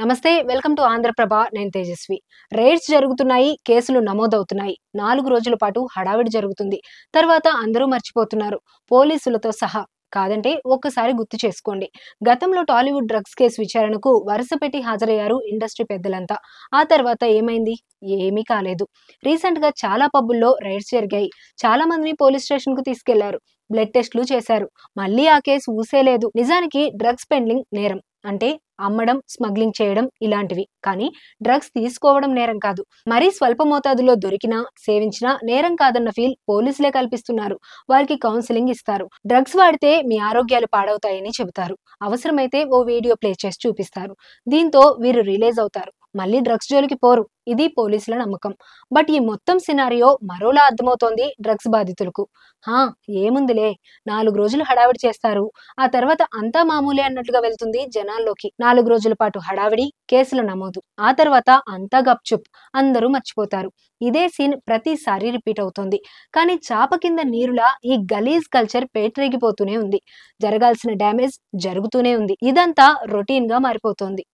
నమస్తే welcome to Andhraprabha నేను Tejaswi rates జరుగుతున్నాయి కేసులు నమోదవుతున్నాయి నాలుగు రోజుల పాటు హడావిడి జరుగుతుంది తర్వాత అందరూ మర్చిపోతున్నారు పోలీసులతో సహా కాదంటే ఒక్కసారి గుర్తు చేసుకోండి గతంలో టాలీవుడ్ డ్రగ్స్ కేసు విచారణకు వరుస పెట్టి హాజరయ్యారు ఇండస్ట్రీ పెద్దలంతా ఆ తర్వాత ఏమైంది ఏమీ కాలేదు రీసెంట్ గా చాలా పబ్బుల్లో రైడ్స్ జరిగాయి చాలా మందిని పోలీస్ స్టేషన్ కు తీసుకెళ్లారు బ్లడ్ టెస్ట్లు చేశారు మళ్ళీ ఆ కేసు ఊసేలేదు నిజానికి డ్రగ్స్ పెండ్లింగ్ నేరం అంటే అమ్మడం స్మగ్లింగ్ చేయడం ఇలాంటివి కానీ డ్రగ్స్ తీసుకోవడం నేరం కాదు మరీ స్వల్ప మోతాదులో దొరికినా సేవించినా నేరం కాదన్న ఫీల్ పోలీసులే కల్పిస్తున్నారు వారికి కౌన్సిలింగ్ ఇస్తారు డ్రగ్స్ వాడితే మీ ఆరోగ్యాలు పాడవుతాయని చెబుతారు అవసరమైతే ఓ వీడియో ప్లే చేసి చూపిస్తారు దీంతో వీరు రిలీజ్ అవుతారు మళ్ళీ డ్రగ్స్ జోలికి పోరు ఇది పోలీసుల నమ్మకం బట్ ఈ మొత్తం సినారియో మరోలా అర్థమవుతోంది డ్రగ్స్ బాధితులకు హా ఏముందిలే నాలుగు రోజులు హడావిడి చేస్తారు ఆ తర్వాత అంతా మామూలే అన్నట్లుగా వెళ్తుంది జనాల్లోకి నాలుగు రోజుల పాటు హడావిడి కేసులు నమోదు ఆ తర్వాత అంతా గప్చుప్ అందరూ మర్చిపోతారు ఇదే సీన్ ప్రతిసారి రిపీట్ అవుతోంది కానీ చాప కింద నీరులా ఈ గలీజ్ కల్చర్ పేటరేగిపోతూనే ఉంది జరగాల్సిన డ్యామేజ్ జరుగుతూనే ఉంది ఇదంతా రొటీన్ గా మారిపోతోంది